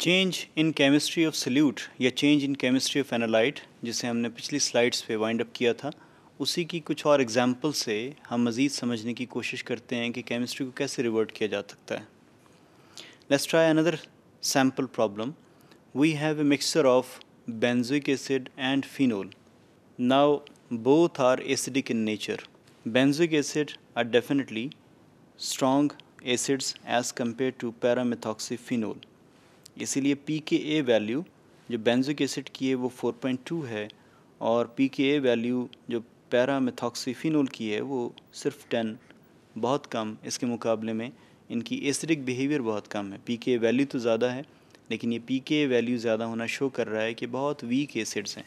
Change in chemistry of solute या change in chemistry of analyte जिसे हमने पिछली स्लाइड्स पे वाइंड अप किया था उसी की कुछ और एग्जाम्पल से हम मज़ीद समझने की कोशिश करते हैं कि केमिस्ट्री को कैसे रिवर्ट किया जा सकता है let's try another sample problem we have a mixture of acid and phenol now both are acidic in nature nature. Acid are definitely strong acids as compare to to phenol इसीलिए P K A value जो बेंजिक acid की है वो 4.2 है और P K A value जो पैरामेथॉक्सीफिनोल की है वो सिर्फ 10 बहुत कम इसके मुकाबले में इनकी एसिडिक बिहेवियर बहुत कम है पी के ए वैल्यू तो ज़्यादा है लेकिन ये पी के वैल्यू ज़्यादा होना शो कर रहा है कि बहुत वीक एसिड्स हैं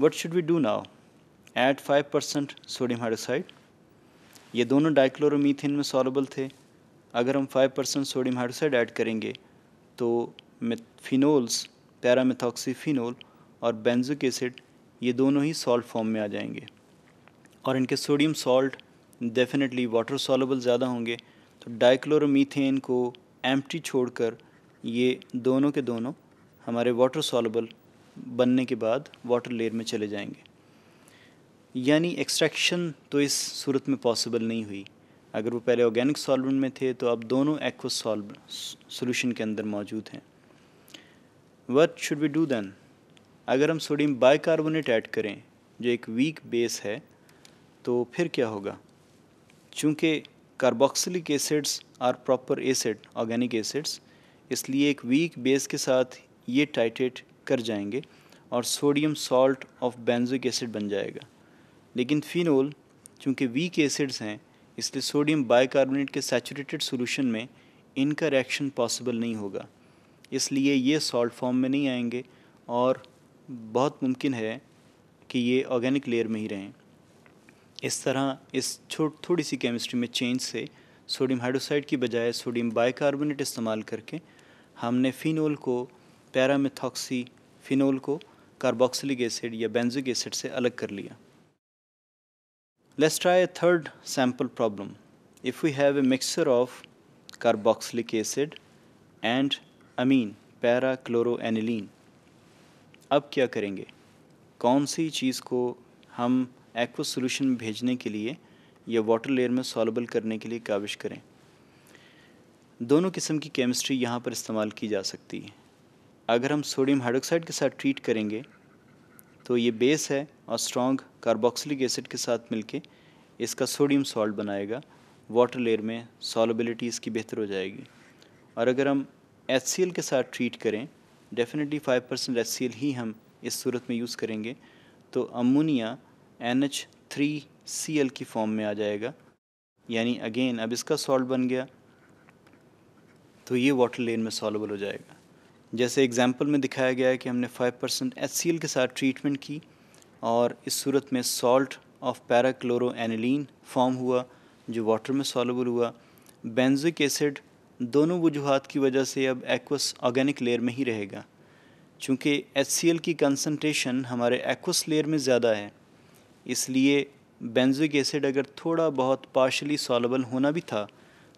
what should we do now at five percent sodium hydroxide ये दोनों डाइक्लोरोमीथिन में सॉलेबल थे अगर हम five percent sodium hydroxide add करेंगे तो फिनोल्स पैरामिथॉक्सीफिनोल और बेंजुक एसिड ये दोनों ही सॉल्ट फॉर्म में आ जाएंगे और इनके sodium salt definitely water soluble ज़्यादा होंगे तो डाइक्लोरोमीथेन को एम्प्टी छोड़कर ये दोनों के दोनों हमारे वाटर सॉलेबल बनने के बाद वाटर लेयर में चले जाएंगे यानी एक्सट्रैक्शन तो इस सूरत में पॉसिबल नहीं हुई अगर वो पहले ऑर्गेनिक सॉल्वेंट में थे तो अब दोनों एक्व सॉल्व सोल्यूशन के अंदर मौजूद हैं what should we do then अगर हम सोडियम बाइकार्बोनेट ऐड करें जो एक वीक बेस है तो फिर क्या होगा चूँकि carboxylic acids are proper acid organic acids इसलिए एक वीक बेस के साथ ये टाइटेट कर जाएंगे और sodium salt of benzoic acid बन जाएगा लेकिन फिनोल चूँकि वीक एसिड्स हैं इसलिए सोडियम बाइकार्बोनेट के सैचुरेटेड सोलूशन में इनका रिएक्शन पॉसिबल नहीं होगा इसलिए ये सॉल्ट फॉर्म में नहीं आएंगे और बहुत मुमकिन है कि ये ऑर्गेनिक लेयर में ही रहें इस तरह इस छोट थोड़ी सी केमिस्ट्री में चेंज से सोडियम हाइड्रोसाइड की बजाय सोडियम बाइकार्बोनेट इस्तेमाल करके हमने फ़िनोल को पैरामिथॉक्सी फ़िनोल को कार्बोक्सिलिक एसिड या बेंजिक एसिड से अलग कर लिया Let's try a third sample problem. If we have a mixture of carboxylic acid and amine, parachloroaniline, अब क्या करेंगे कौन सी चीज़ को हम एक्वा सोल्यूशन में भेजने के लिए या वाटर लेयर में सॉलेबल करने के लिए काविश करें दोनों किस्म की केमिस्ट्री यहाँ पर इस्तेमाल की जा सकती है अगर हम सोडियम हाइड्रोक्साइड के साथ ट्रीट करेंगे तो ये बेस है और स्ट्रॉन्ग कार्बोक्सिलिक एसिड के साथ मिलके इसका सोडियम सॉल्ट बनाएगा वाटर लेयर में सॉलेबिलिटी इसकी बेहतर हो जाएगी और अगर हम एच के साथ ट्रीट करें डेफिनेटली फाइव परसेंट एच ही हम इस सूरत में यूज़ करेंगे तो ammonia N H three C L की फॉर्म में आ जाएगा यानी अगेन अब इसका सॉल्ट बन गया तो ये वाटर लेन में सॉलेबल हो जाएगा जैसे एग्जांपल में दिखाया गया है कि हमने 5% एच के साथ ट्रीटमेंट की और इस सूरत में salt of para chloro aniline form हुआ जो वाटर में सॉलेबल हुआ बेंजिक एसिड दोनों वजूहत की वजह से अब एक्वस ऑर्गेनिक लेयर में ही रहेगा चूँकि एच की कंसनट्रेशन हमारे एक्वस लेयर में ज़्यादा है इसलिए बेंजिक एसिड अगर थोड़ा बहुत पार्शली सॉलेबल होना भी था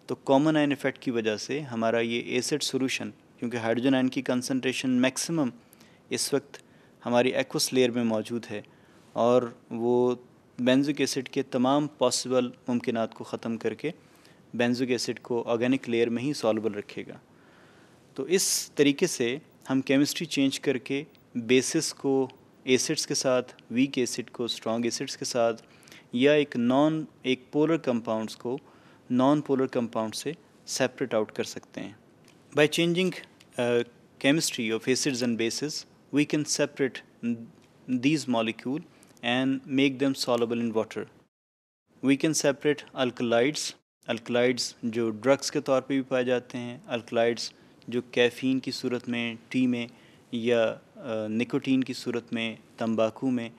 तो कॉमन आयन इफ़ेक्ट की वजह से हमारा ये एसिड सोलूशन क्योंकि हाइड्रोजन आयन की कंसनट्रेशन मैक्सिमम इस वक्त हमारी एक्वस लेयर में मौजूद है और वो बेंजुक एसिड के तमाम पॉसिबल मुमकिन को ख़त्म करके बेंजुक एसिड को ऑर्गेनिक लेयर में ही सॉलबल रखेगा तो इस तरीके से हम केमिस्ट्री चेंज करके बेसिस को एसिड्स के साथ वीक एसिड को स्ट्रॉन्ग एसिड्स के साथ या एक नॉन एक पोलर कंपाउंड्स को नॉन पोलर कंपाउंड से सेपरेट आउट कर सकते हैं by changing chemistry of acids and bases we can separate these molecule and make them soluble in water we can separate alkalides alkalides जो drugs के तौर पर भी पाए जाते हैं alkalides जो कैफ़ीन की सूरत में टी में या निकोटीन की सूरत में तंबाकू में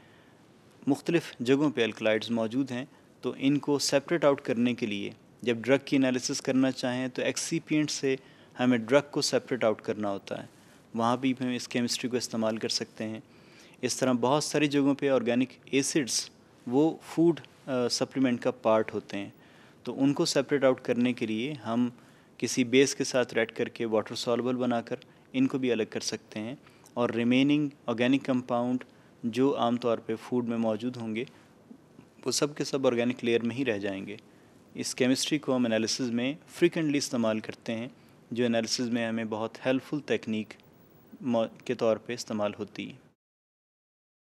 मुख्तलिफ़ जगहों पे अल्कलाइड्स मौजूद हैं तो इनको सेपरेट आउट करने के लिए जब ड्रग की एनालिसिस करना चाहें तो एक्सीपियंट से हमें ड्रग को सेपरेट आउट करना होता है वहाँ भी हम इस केमिस्ट्री को इस्तेमाल कर सकते हैं इस तरह बहुत सारी जगहों पे ऑर्गेनिक एसिड्स वो फूड सप्लीमेंट का पार्ट होते हैं तो उनको सेपरेट आउट करने के लिए हम किसी बेस के साथ रेड करके वाटर सॉल्बल बनाकर इनको भी अलग कर सकते हैं और रिमेनिंग ऑर्गेनिक कंपाउंड जो आमतौर पे फूड में मौजूद होंगे वो सब के सब ऑर्गेनिक लेयर में ही रह जाएंगे इस केमिस्ट्री को हम एनालिसिस में फ्रिकेंटली इस्तेमाल करते हैं जो एनालिसिस में हमें बहुत हेल्पफुल टेक्निक के तौर पे इस्तेमाल होती